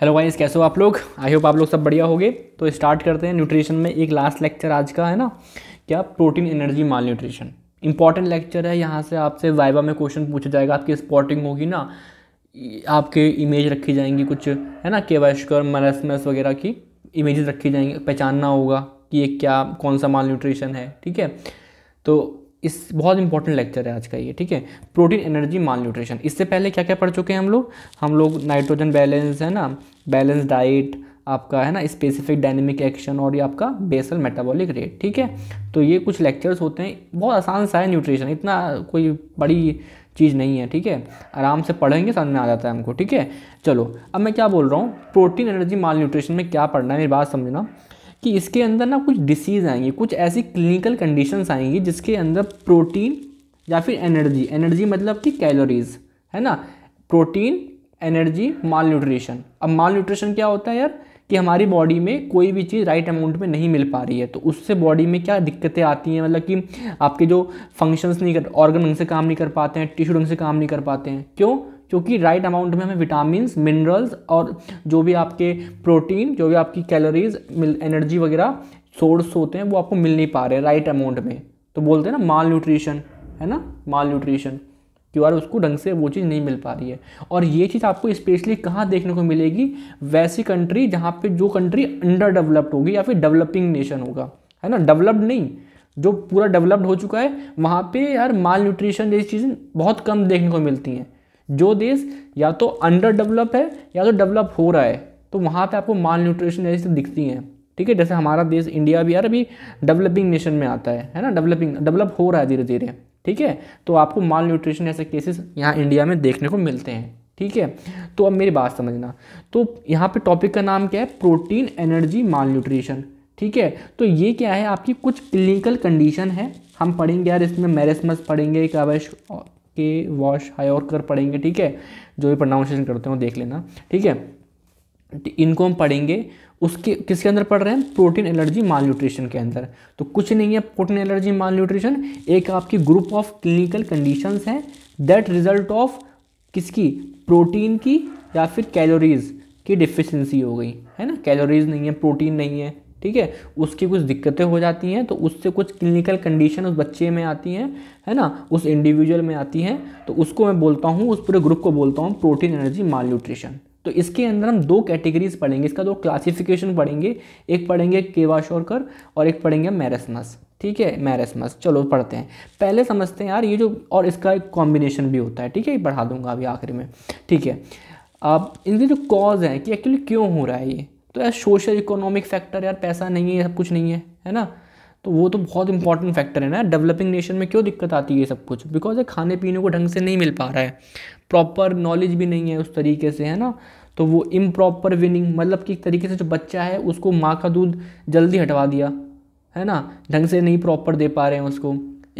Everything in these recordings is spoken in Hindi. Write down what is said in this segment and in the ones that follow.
हेलो गाइस कैसे हो आप लोग आई होप आप लोग सब बढ़िया होगे तो स्टार्ट करते हैं न्यूट्रिशन में एक लास्ट लेक्चर आज का है ना क्या protein energy malnutrition important lecture है यहाँ से आपसे वाइवा में क्वेश्चन पूछा जाएगा आपकी स्पॉटिंग होगी ना आपके इमेज रखी जाएंगी कुछ है ना केवाशकर मरसमस वगैरह की इमेज रखी जाएंगी पहचानना होगा कि ये क्या कौन सा माल न्यूट्रिशन है ठीक है तो इस बहुत इंपॉर्टेंट लेक्चर है आज का ये ठीक है प्रोटीन एनर्जी माल न्यूट्रिशन इससे पहले क्या क्या पढ़ चुके हैं हम लोग हम लोग नाइट्रोजन बैलेंस है ना बैलेंस डाइट आपका है ना स्पेसिफिक डायनेमिक एक्शन और ये आपका बेसल मेटाबॉलिक रेट ठीक है तो ये कुछ लेक्चर्स होते हैं बहुत आसान सा है न्यूट्रिशन इतना कोई बड़ी चीज़ नहीं है ठीक है आराम से पढ़ेंगे समझ में आ जाता है हमको ठीक है चलो अब मैं क्या बोल रहा हूँ प्रोटीन एनर्जी माल न्यूट्रिशन में क्या पढ़ना है मेरी बात समझना कि इसके अंदर ना कुछ डिसीज़ आएंगी कुछ ऐसी क्लिनिकल कंडीशंस आएंगी जिसके अंदर प्रोटीन या फिर एनर्जी एनर्जी मतलब कि कैलोरीज है ना प्रोटीन एनर्जी माल न्यूट्रिशन अब माल न्यूट्रिशन क्या होता है यार कि हमारी बॉडी में कोई भी चीज़ राइट अमाउंट में नहीं मिल पा रही है तो उससे बॉडी में क्या दिक्कतें आती हैं मतलब कि आपके जो फंक्शंस नहीं कर ऑर्गन ढंग से काम नहीं कर पाते हैं टिश्यू ढंग से काम नहीं कर पाते हैं क्यों क्योंकि राइट right अमाउंट में हमें विटामिन मिनरल्स और जो भी आपके प्रोटीन जो भी आपकी कैलोरीज एनर्जी वगैरह सोर्स होते हैं वो आपको मिल नहीं पा रहे राइट अमाउंट में तो बोलते हैं ना माल न्यूट्रिशन है ना माल न्यूट्रिशन कि यार उसको ढंग से वो चीज़ नहीं मिल पा रही है और ये चीज़ आपको स्पेशली कहाँ देखने को मिलेगी वैसी कंट्री जहाँ पे जो कंट्री अंडर डेवलप्ड होगी या फिर डेवलपिंग नेशन होगा है ना डेवलप्ड नहीं जो पूरा डेवलप्ड हो चुका है वहाँ पे यार माल न्यूट्रिशन जैसी चीज़ें बहुत कम देखने को मिलती हैं जो देश या तो अंडर डेवलप है या तो डेवलप हो रहा है तो वहाँ पे आपको माल न्यूट्रिशन ऐसी तो दिखती हैं ठीक है जैसे हमारा देश इंडिया भी यार अभी डेवलपिंग नेशन में आता है है ना डेवलपिंग डेवलप हो रहा है धीरे धीरे ठीक है तो आपको माल न्यूट्रिशन ऐसे केसेस यहाँ इंडिया में देखने को मिलते हैं ठीक है तो अब मेरी बात समझना तो यहाँ पे टॉपिक का नाम क्या है प्रोटीन एनर्जी माल न्यूट्रिशन ठीक है तो ये क्या है आपकी कुछ क्लिनिकल कंडीशन है हम पढ़ेंगे यार इसमें मैरिसमस पढ़ेंगे कवश के वॉश हाई और कर पढ़ेंगे ठीक है जो भी प्रोनाउंसिएशन करते हैं वो देख लेना ठीक है इनको हम पढ़ेंगे उसके किसके अंदर पढ़ रहे हैं प्रोटीन एलर्जी माल न्यूट्रिशन के अंदर तो कुछ नहीं है प्रोटीन एलर्जी माल न्यूट्रिशन एक आपकी ग्रुप ऑफ क्लिनिकल कंडीशंस है दैट रिजल्ट ऑफ किसकी प्रोटीन की या फिर कैलोरीज़ की डिफिशेंसी हो गई है ना कैलोरीज नहीं है प्रोटीन नहीं है ठीक है उसकी कुछ दिक्कतें हो जाती हैं तो उससे कुछ क्लिनिकल कंडीशन उस बच्चे में आती हैं है ना उस इंडिविजुअल में आती हैं तो उसको मैं बोलता हूँ उस पूरे ग्रुप को बोलता हूँ प्रोटीन एनर्जी माल न्यूट्रिशन तो इसके अंदर हम दो कैटेगरीज पढ़ेंगे इसका दो क्लासिफिकेशन पढ़ेंगे एक पढ़ेंगे केवा शोरकर और एक पढ़ेंगे मैरसमस ठीक है मैरसमस चलो पढ़ते हैं पहले समझते हैं यार ये जो और इसका एक कॉम्बिनेशन भी होता है ठीक है ये पढ़ा दूंगा अभी आखिरी में ठीक है अब इनके जो कॉज है कि एक्चुअली क्यों हो रहा है ये तो यार सोशल इकोनॉमिक फैक्टर यार पैसा नहीं है सब कुछ नहीं है है ना तो वो तो बहुत इंपॉर्टेंट फैक्टर है ना डेवलपिंग नेशन में क्यों दिक्कत आती है सब कुछ बिकॉज ये खाने पीने को ढंग से नहीं मिल पा रहा है प्रॉपर नॉलेज भी नहीं है उस तरीके से है ना तो वो इम प्रॉपर विनिंग मतलब कि एक तरीके से जो बच्चा है उसको माँ का दूध जल्दी हटवा दिया है ना ढंग से नहीं प्रॉपर दे पा रहे हैं उसको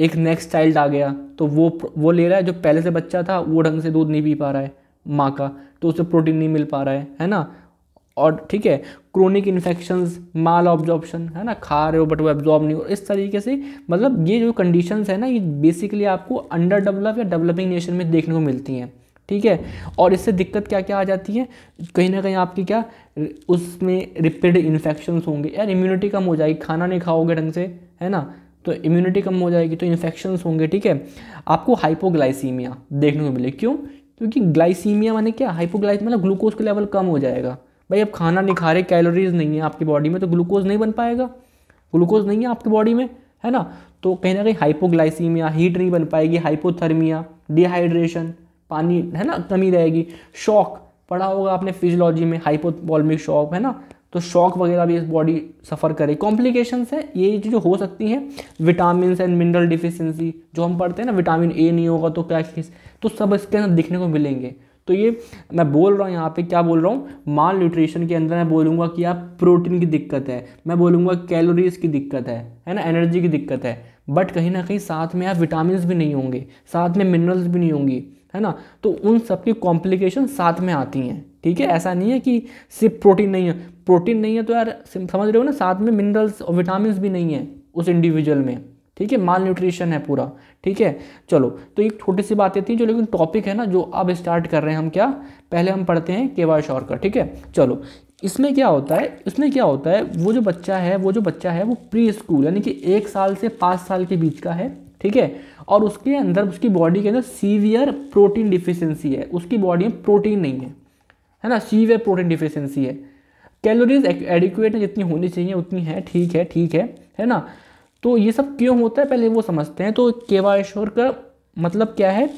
एक नेक्स्ट चाइल्ड आ गया तो वो वो ले रहा है जो पहले से बच्चा था वो ढंग से दूध नहीं पी पा रहा है माँ का तो उसे प्रोटीन नहीं मिल पा रहा है है ना और ठीक है क्रोनिक इन्फेक्शन माल ऑब्जॉर्बशन है ना खा रहे हो बट वो एब्जॉर्ब नहीं हो इस तरीके से मतलब ये जो कंडीशन है ना ये बेसिकली आपको अंडर डेवलप या डेवलपिंग नेशन में देखने को मिलती हैं ठीक है और इससे दिक्कत क्या क्या आ जाती है कहीं ना कहीं आपकी क्या उसमें रिपीड इन्फेक्शन होंगे यार इम्यूनिटी कम हो जाएगी खाना नहीं खाओगे ढंग से है ना तो इम्यूनिटी कम हो जाएगी तो इन्फेक्शन होंगे ठीक है आपको हाइपोग्लाइसीमिया देखने को मिले क्यों क्योंकि ग्लाइसीमिया माने क्या हाइपोग्लाइस मतलब ग्लूकोज का लेवल कम हो जाएगा भाई आप खाना नहीं खा रहे कैलोरीज तो नहीं है आपकी बॉडी में तो ग्लूकोज नहीं बन पाएगा ग्लूकोज नहीं है आपकी बॉडी में है ना तो कहीं ना कहीं हाइपोग्लाइसीमिया हीट नहीं बन पाएगी हाइपोथर्मिया डिहाइड्रेशन पानी है ना कमी रहेगी शॉक पढ़ा होगा आपने फिजियोलॉजी में हाइपोबॉलमिक शॉक है ना तो शॉक वगैरह भी इस बॉडी सफ़र करे कॉम्प्लिकेशन है ये जो हो सकती हैं विटामिन एंड मिनरल डिफिशेंसी जो हम पढ़ते हैं ना विटामिन ए नहीं होगा तो क्या किस तो सब इसके अंदर दिखने को मिलेंगे तो ये मैं बोल रहा हूँ यहाँ पे क्या बोल रहा हूँ माल न्यूट्रिशन के अंदर मैं बोलूँगा कि आप प्रोटीन की दिक्कत है मैं बोलूँगा कैलोरीज़ की दिक्कत है है ना एनर्जी की दिक्कत है बट कहीं ना कहीं साथ में आप विटामिन भी नहीं होंगे साथ में मिनरल्स भी नहीं होंगी है ना तो उन सब की कॉम्प्लिकेशन साथ में आती हैं ठीक है ऐसा नहीं है कि सिर्फ प्रोटीन नहीं है प्रोटीन नहीं है तो यार समझ रहे हो ना साथ में मिनरल्स और विटामिन भी नहीं है उस इंडिविजुअल में ठीक है माल न्यूट्रिशन है पूरा ठीक है चलो तो एक छोटी सी बातें थी जो लेकिन टॉपिक है ना जो अब स्टार्ट कर रहे हैं हम क्या पहले हम पढ़ते हैं केवा शौर का ठीक है चलो इसमें क्या होता है इसमें क्या होता है वो जो बच्चा है वो जो बच्चा है वो प्री स्कूल यानी कि एक साल से पाँच साल के बीच का है ठीक है और उसके अंदर उसकी बॉडी के अंदर सीवियर प्रोटीन डिफिशियंसी है उसकी बॉडी में प्रोटीन नहीं है है ना सीवियर प्रोटीन डिफिशियंसी है कैलोरीज एडिक्यूट जितनी होनी चाहिए उतनी है ठीक है ठीक है है ना तो ये सब क्यों होता है पहले वो समझते हैं तो केवाश्वर का मतलब क्या है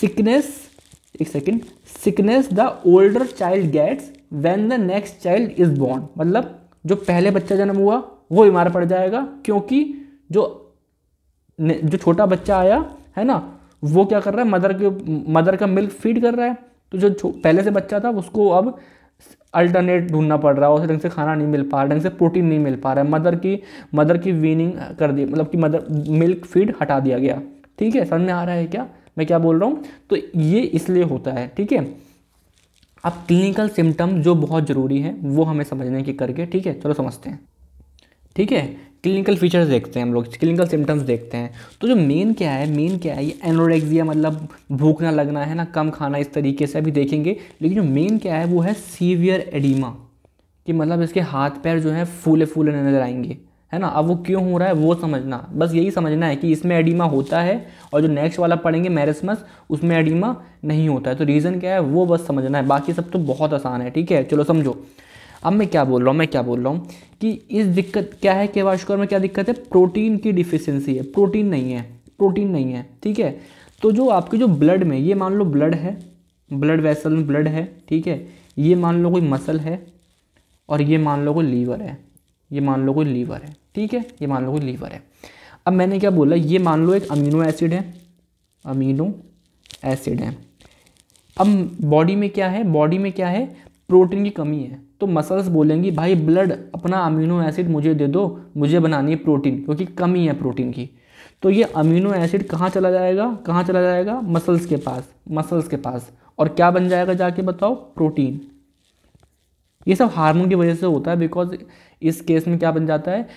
सिकनेस एक second sickness the older child gets when the next child is born मतलब जो पहले बच्चा जन्म हुआ वो बीमार पड़ जाएगा क्योंकि जो जो छोटा बच्चा आया है ना वो क्या कर रहा है मदर के मदर का मिल्क फीड कर रहा है तो जो पहले से बच्चा था उसको अब अल्टरनेट ढूंढना पड़ रहा है उसे ढंग से खाना नहीं मिल पा रहा ढंग से प्रोटीन नहीं मिल पा रहा है मदर की मदर की वीनिंग कर दी मतलब कि मदर मिल्क फीड हटा दिया गया ठीक है समझ में आ रहा है क्या मैं क्या बोल रहा हूँ तो ये इसलिए होता है ठीक है अब क्लिनिकल सिम्टम जो बहुत ज़रूरी है वो हमें समझने की करके ठीक है चलो समझते हैं ठीक है क्लिनिकल फीचर्स देखते हैं हम लोग क्लिनिकल सिम्टम्स देखते हैं तो जो मेन क्या है मेन क्या है ये एनोरेक्सिया मतलब भूख ना लगना है ना कम खाना इस तरीके से अभी देखेंगे लेकिन जो मेन क्या है वो है सीवियर एडिमा कि मतलब इसके हाथ पैर जो है फूले फूले नजर आएंगे है ना अब वो क्यों हो रहा है वो समझना बस यही समझना है कि इसमें एडिमा होता है और जो नेक्स्ट वाला पढ़ेंगे मैरिसमस उसमें एडिमा नहीं होता है तो रीज़न क्या है वो बस समझना है बाकी सब तो बहुत आसान है ठीक है चलो समझो अब मैं क्या बोल रहा हूँ मैं क्या बोल रहा हूँ कि इस दिक्कत क्या है के वाशुकर में क्या दिक्कत है प्रोटीन की डिफिशेंसी है प्रोटीन नहीं है प्रोटीन नहीं है ठीक है तो जो आपके जो ब्लड में ये मान लो ब्लड है ब्लड वेसल में ब्लड है ठीक है ये मान लो कोई मसल है और ये मान लो कोई लीवर है ये मान लो कोई लीवर है ठीक है ये मान लो कोई लीवर है अब मैंने क्या बोला ये मान लो एक अमीनो एसिड है अमीनो एसिड है अब बॉडी में क्या है बॉडी में क्या है प्रोटीन की कमी है तो मसल्स बोलेंगी भाई ब्लड अपना अमीनो एसिड मुझे दे दो मुझे बनानी है प्रोटीन क्योंकि कमी है प्रोटीन की तो ये अमीनो एसिड कहाँ चला जाएगा कहाँ चला जाएगा मसल्स के पास मसल्स के पास और क्या बन जाएगा जाके बताओ प्रोटीन ये सब हार्मोन की वजह से होता है बिकॉज इस केस में क्या बन जाता है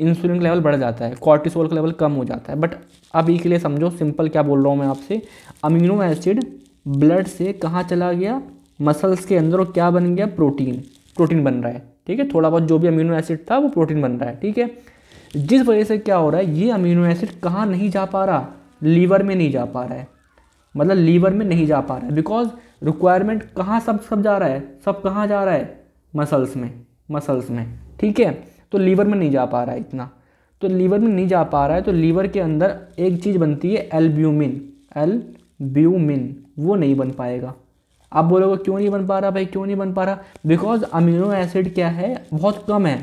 इंसुलिन का लेवल बढ़ जाता है कॉर्टिसोल का लेवल कम हो जाता है बट अभी के लिए समझो सिंपल क्या बोल रहा हूँ मैं आपसे अमीनो एसिड ब्लड से कहाँ चला गया मसल्स के अंदर और क्या बन गया प्रोटीन प्रोटीन बन रहा है ठीक है थोड़ा बहुत जो भी अमीनो एसिड था वो प्रोटीन बन रहा है ठीक है जिस वजह से क्या हो रहा है ये अमीनो एसिड कहाँ नहीं जा पा रहा लीवर में नहीं जा पा रहा है मतलब लीवर में नहीं जा पा रहा है बिकॉज रिक्वायरमेंट कहाँ सब सब जा रहा है सब कहाँ जा रहा है मसल्स में मसल्स में ठीक है तो लीवर में नहीं जा पा रहा है इतना तो लीवर में नहीं जा पा रहा है तो लीवर के अंदर एक चीज़ बनती है एल्ब्यूमिन एल्ब्यूमिन वो नहीं बन पाएगा आप बोलोगे क्यों नहीं बन पा रहा भाई क्यों नहीं बन पा रहा बिकॉज अमीनो एसिड क्या है बहुत कम है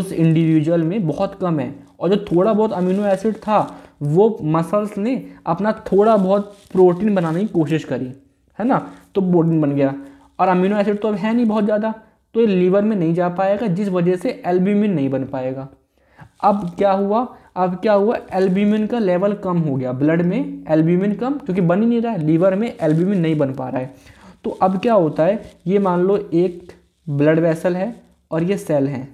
उस इंडिविजुअल में बहुत कम है और जो थोड़ा बहुत अमीनो एसिड था वो मसल्स ने अपना थोड़ा बहुत प्रोटीन बनाने की कोशिश करी है ना तो प्रोटीन बन गया और अमीनो एसिड तो अब है नहीं बहुत ज़्यादा तो ये लीवर में नहीं जा पाएगा जिस वजह से एल्ब्यूमिन नहीं बन पाएगा अब क्या हुआ अब क्या हुआ एल्ब्यूमिन का लेवल कम हो गया ब्लड में एल्ब्यूमिन कम क्योंकि बन ही नहीं रहा है लीवर में एल्ब्यूमिन नहीं बन पा रहा है तो अब क्या होता है ये मान लो एक ब्लड वेसल है और ये सेल हैं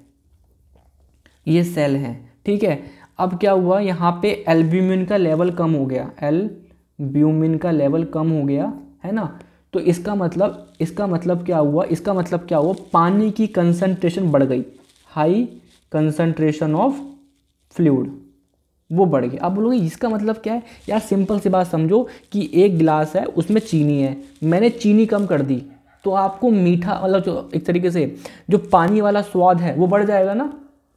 ये सेल हैं ठीक है अब क्या हुआ यहाँ पे एल्ब्यूमिन का लेवल कम हो गया एल ब्यूमिन का लेवल कम हो गया है ना तो इसका मतलब इसका मतलब क्या हुआ इसका मतलब क्या हुआ पानी की कंसंट्रेशन बढ़ गई हाई कंसंट्रेशन ऑफ फ्लूड वो बढ़ गई आप बोलोगे इसका मतलब क्या है यार सिंपल सी बात समझो कि एक गिलास है उसमें चीनी है मैंने चीनी कम कर दी तो आपको मीठा मतलब जो एक तरीके से जो पानी वाला स्वाद है वो बढ़ जाएगा ना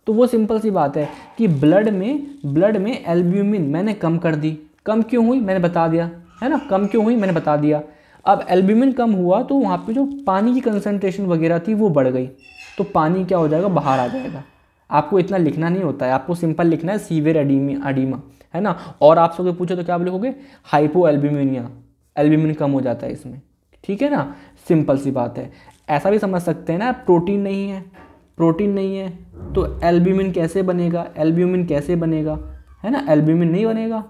तो वो सिंपल सी बात है कि ब्लड में ब्लड में एल्ब्यूमिन मैंने कम कर दी कम क्यों हुई मैंने बता दिया है ना कम क्यों हुई मैंने बता दिया अब एल्ब्यूमिन कम हुआ तो वहाँ पे जो पानी की कंसनट्रेशन वगैरह थी वो बढ़ गई तो पानी क्या हो जाएगा बाहर आ जाएगा आपको इतना लिखना नहीं होता है आपको सिंपल लिखना है सीवियर अडीमा अडीमा है ना और आप सबसे पूछो तो क्या आप लिखोगे हाइपो एल्ब्यूमिनिया एल्ब्यूमिन कम हो जाता है इसमें ठीक है ना सिंपल सी बात है ऐसा भी समझ सकते हैं ना प्रोटीन नहीं है प्रोटीन नहीं है तो एल्ब्यूमिन कैसे बनेगा एल्ब्यूमिन कैसे बनेगा है ना एल्ब्यूमिन नहीं बनेगा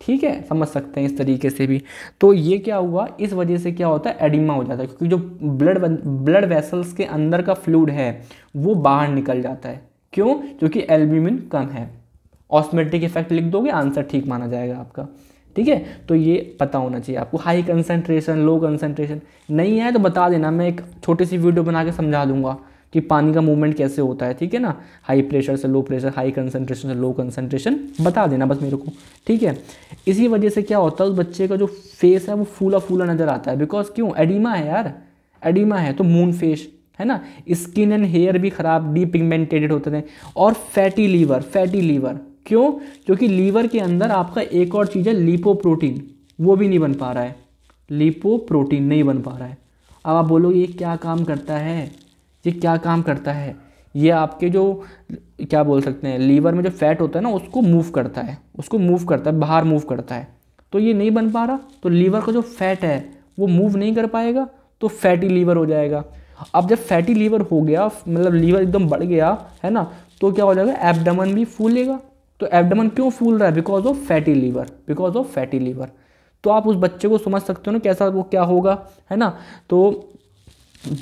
ठीक है समझ सकते हैं इस तरीके से भी तो ये क्या हुआ इस वजह से क्या होता है एडिमा हो जाता है क्योंकि जो ब्लड ब्लड वेसल्स के अंदर का फ्लूड है वो बाहर निकल जाता है क्यों क्योंकि एल्ब्यूमिन कम है ऑस्मेटिक इफेक्ट लिख दोगे आंसर ठीक माना जाएगा आपका ठीक है तो ये पता होना चाहिए आपको हाई कंसनट्रेशन लो कंसनट्रेशन नहीं है तो बता देना मैं एक छोटी सी वीडियो बना के समझा दूंगा कि पानी का मूवमेंट कैसे होता है ठीक है ना हाई प्रेशर से लो प्रेशर हाई कंसनट्रेशन से लो कंसनट्रेशन बता देना बस मेरे को ठीक है इसी वजह से क्या होता है उस बच्चे का जो फेस है वो फूला फूला नज़र आता है बिकॉज क्यों एडिमा है यार एडिमा है तो मून फेस है ना स्किन एंड हेयर भी खराब डी पिगमेंटेटेड होते थे और फैटी लीवर फैटी लीवर क्यों क्योंकि लीवर के अंदर आपका एक और चीज़ है लिपोप्रोटीन वो भी नहीं बन पा रहा है लिपोप्रोटीन नहीं बन पा रहा है अब आप बोलोगे ये क्या काम करता है ये क्या काम करता है ये आपके जो क्या बोल सकते हैं लीवर में जो फैट होता है ना उसको मूव करता है उसको मूव करता है बाहर मूव करता है तो ये नहीं बन पा रहा तो लीवर का जो फैट है वो मूव नहीं कर पाएगा तो फैटी लीवर हो जाएगा अब जब फैटी लीवर हो गया मतलब लीवर एकदम बढ़ गया है ना तो क्या हो जाएगा एबडमन भी फूलेगा तो एबडमन क्यों फूल रहा है because of fatty liver because of fatty liver तो आप उस बच्चे को समझ सकते हो ना कैसा वो क्या होगा है ना तो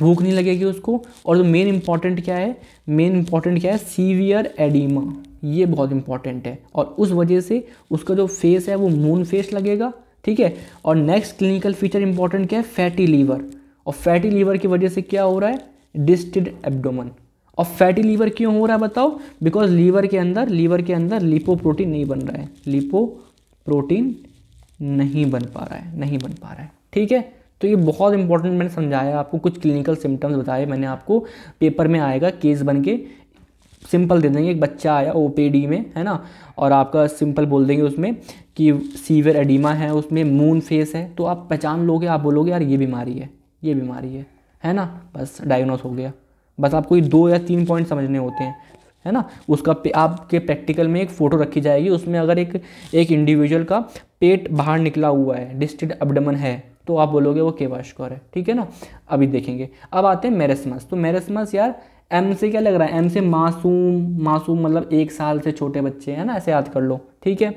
भूख नहीं लगेगी उसको और जो मेन इम्पॉर्टेंट क्या है मेन इम्पॉर्टेंट क्या है सीवियर एडिमा ये बहुत इंपॉर्टेंट है और उस वजह से उसका जो फेस है वो मून फेस लगेगा ठीक है और नेक्स्ट क्लिनिकल फीचर इंपॉर्टेंट क्या है फैटी लीवर और फैटी लीवर की वजह से क्या हो रहा है डिस्टिड एब्डोमन और फैटी लीवर क्यों हो रहा है बताओ बिकॉज लीवर के अंदर लीवर के अंदर लिपो प्रोटीन नहीं बन रहा है लिपो प्रोटीन नहीं बन पा रहा है नहीं बन पा रहा है ठीक है तो ये बहुत इंपॉर्टेंट मैंने समझाया आपको कुछ क्लिनिकल सिम्टम्स बताए मैंने आपको पेपर में आएगा केस बन के सिंपल दे देंगे एक बच्चा आया ओ में है ना और आपका सिंपल बोल देंगे उसमें कि सीवियर एडिमा है उसमें मून फेस है तो आप पहचान लोगे आप बोलोगे यार ये बीमारी है ये बीमारी है है ना बस डायग्नोस हो गया बस आपको ये दो या तीन पॉइंट समझने होते हैं है ना उसका पे, आपके प्रैक्टिकल में एक फ़ोटो रखी जाएगी उसमें अगर एक एक इंडिविजुअल का पेट बाहर निकला हुआ है डिस्टिड अबडमन है तो आप बोलोगे वो केवाश्कोर है ठीक है ना अभी देखेंगे अब आते हैं मेरेसमस तो मेरेसमस यार एम से क्या लग रहा है एम से मासूम मासूम मतलब एक साल से छोटे बच्चे हैं ना ऐसे याद कर लो ठीक है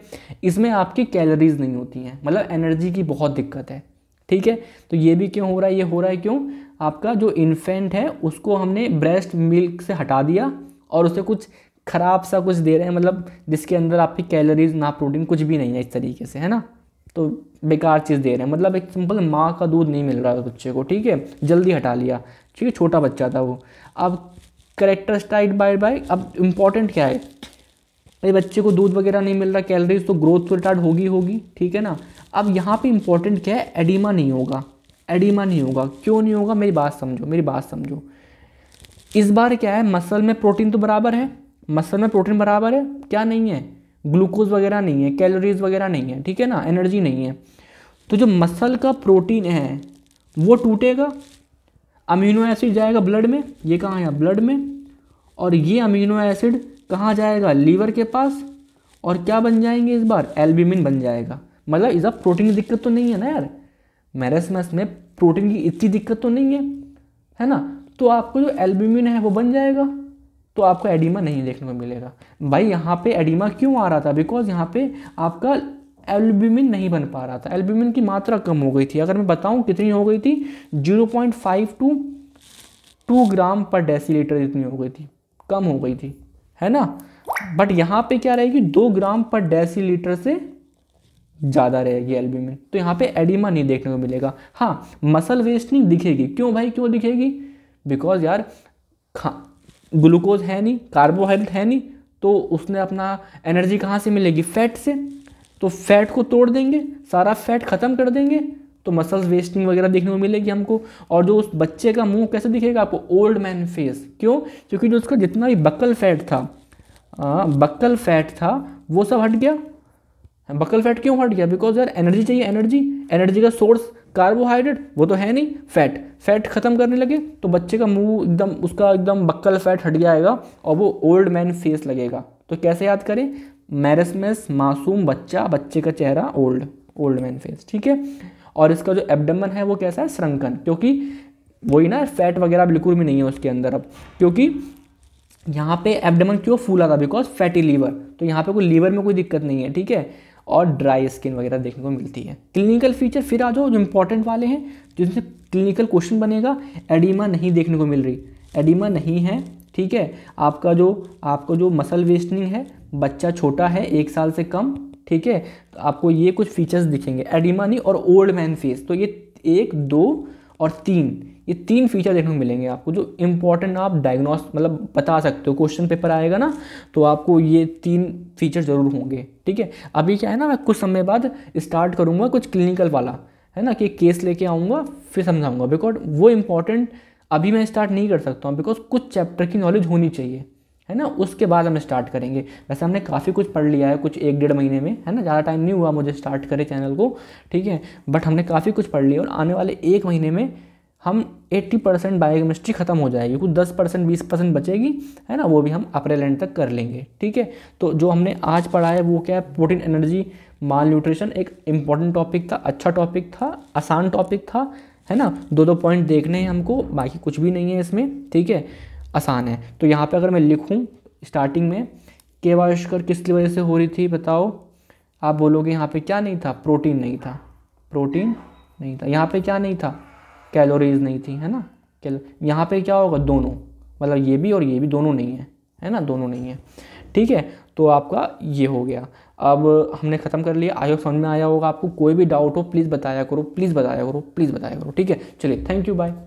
इसमें आपकी कैलोरीज नहीं होती हैं मतलब एनर्जी की बहुत दिक्कत है ठीक है तो ये भी क्यों हो रहा है ये हो रहा है क्यों आपका जो इन्फेंट है उसको हमने ब्रेस्ट मिल्क से हटा दिया और उसे कुछ ख़राब सा कुछ दे रहे हैं मतलब जिसके अंदर आपकी कैलोरीज ना प्रोटीन कुछ भी नहीं है इस तरीके से है ना तो बेकार चीज़ दे रहे हैं मतलब एक सिंपल माँ का दूध नहीं मिल रहा है बच्चे को ठीक है जल्दी हटा लिया ठीक है छोटा बच्चा था वो अब करेक्टर स्टाइट बाय बाय अब इम्पॉर्टेंट क्या है भाई बच्चे को दूध वगैरह नहीं मिल रहा कैलरीज तो ग्रोथ तो रिटार्ड होगी होगी ठीक है ना अब यहाँ पे इम्पोर्टेंट क्या है एडिमा नहीं होगा एडिमा नहीं होगा क्यों नहीं होगा मेरी बात समझो मेरी बात समझो इस बार क्या है मसल में प्रोटीन तो बराबर है मसल में प्रोटीन बराबर है क्या नहीं है ग्लूकोज वगैरह नहीं है कैलोरीज वगैरह नहीं है ठीक है ना एनर्जी नहीं है तो जो मसल का प्रोटीन है वो टूटेगा अमीनो एसिड जाएगा ब्लड में ये कहाँ है ब्लड में और ये अमीनो एसिड कहाँ जाएगा लीवर के पास और क्या बन जाएंगे इस बार एल्बिमिन बन जाएगा मतलब इजा प्रोटीन की दिक्कत तो नहीं है ना यार मैरसमस में प्रोटीन की इतनी दिक्कत तो नहीं है है ना तो आपको जो एल्ब्यूमिन है वो बन जाएगा तो आपको एडिमा नहीं देखने को मिलेगा भाई यहाँ पे एडिमा क्यों आ रहा था बिकॉज यहाँ पे आपका एल्ब्यूमिन नहीं बन पा रहा था एल्ब्यूमिन की मात्रा कम हो गई थी अगर मैं बताऊँ कितनी हो गई थी फाइव टू टू ग्राम पर डेसीलीटर इतनी हो गई थी कम हो गई थी है ना बट यहाँ पे क्या रहेगी दो ग्राम पर डेसीलीटर से ज़्यादा रहेगी में तो यहाँ पे एडिमा नहीं देखने को मिलेगा हाँ मसल वेस्ट नहीं दिखेगी क्यों भाई क्यों दिखेगी बिकॉज यार खा ग्लूकोज है नहीं कार्बोहाइड्रेट है नहीं तो उसने अपना एनर्जी कहाँ से मिलेगी फैट से तो फैट को तोड़ देंगे सारा फैट ख़त्म कर देंगे तो मसल्स वेस्टिंग वगैरह देखने को मिलेगी हमको और जो उस बच्चे का मुंह कैसे दिखेगा आपको ओल्ड मैन फेस क्यों क्योंकि जो उसका जितना भी बक्कल फैट था आ, बक्कल फैट था वो सब हट गया बकल फैट क्यों हट गया बिकॉज यार एनर्जी चाहिए एनर्जी एनर्जी का सोर्स कार्बोहाइड्रेट वो तो है नहीं फैट फैट खत्म करने लगे तो बच्चे का मुंह एकदम उसका एकदम बक्कल फैट हट जाएगा और वो ओल्ड मैन फेस लगेगा तो कैसे याद करें मैरसमेस मासूम बच्चा बच्चे का चेहरा ओल्ड ओल्ड मैन फेस ठीक है और इसका जो एबडमन है वो कैसा है श्रंकन क्योंकि वही ना फैट वगैरह बिल्कुल भी नहीं है उसके अंदर अब क्योंकि यहाँ पे एबडमन क्यों फूला था बिकॉज फैटी लीवर तो यहाँ पे कोई लीवर में कोई दिक्कत नहीं है ठीक है और ड्राई स्किन वगैरह देखने को मिलती है क्लिनिकल फीचर फिर आ जाओ जो इंपॉर्टेंट वाले हैं जिनसे क्लिनिकल क्वेश्चन बनेगा एडिमा नहीं देखने को मिल रही एडिमा नहीं है ठीक है आपका जो आपको जो मसल वेस्टनिंग है बच्चा छोटा है एक साल से कम ठीक है तो आपको ये कुछ फीचर्स दिखेंगे एडिमा नहीं और ओल्ड मैन फेस तो ये एक दो और तीन ये तीन फीचर देखने को मिलेंगे आपको जो इम्पोर्टेंट आप डायग्नोस मतलब बता सकते हो क्वेश्चन पेपर आएगा ना तो आपको ये तीन फीचर ज़रूर होंगे ठीक है अभी क्या है ना मैं कुछ समय बाद स्टार्ट करूँगा कुछ क्लिनिकल वाला है ना कि केस लेके आऊँगा फिर समझाऊँगा बिकॉज वो इम्पोर्टेंट अभी मैं स्टार्ट नहीं कर सकता हूँ बिकॉज कुछ चैप्टर की नॉलेज होनी चाहिए है ना उसके बाद हम स्टार्ट करेंगे वैसे हमने काफ़ी कुछ पढ़ लिया है कुछ एक डेढ़ महीने में है ना ज़्यादा टाइम नहीं हुआ मुझे स्टार्ट करे चैनल को ठीक है बट हमने काफ़ी कुछ पढ़ लिया और आने वाले एक महीने में हम 80 परसेंट बायोकेमिस्ट्री ख़त्म हो जाएगी कुछ 10 परसेंट बीस परसेंट बचेगी है ना वो भी हम अप्रैल एंड तक कर लेंगे ठीक है तो जो हमने आज पढ़ा है वो क्या है प्रोटीन एनर्जी माल न्यूट्रिशन एक इम्पॉर्टेंट टॉपिक था अच्छा टॉपिक था आसान टॉपिक था है ना दो दो पॉइंट देखने हैं हमको बाकी कुछ भी नहीं है इसमें ठीक है आसान है तो यहाँ पे अगर मैं लिखूँ स्टार्टिंग में के वायुष्कर किसकी वजह से हो रही थी बताओ आप बोलोगे यहाँ पे क्या नहीं था प्रोटीन नहीं था प्रोटीन नहीं था यहाँ पे क्या नहीं था कैलोरीज नहीं थी है ना कैलो यहाँ पर क्या होगा दोनों मतलब ये भी और ये भी दोनों नहीं है है ना दोनों नहीं है ठीक है तो आपका ये हो गया अब हमने ख़त्म कर लिया आई होप समझ में आया होगा आपको कोई भी डाउट हो प्लीज़ बताया करो प्लीज़ बताया करो प्लीज़ बताया करो ठीक है चलिए थैंक यू बाय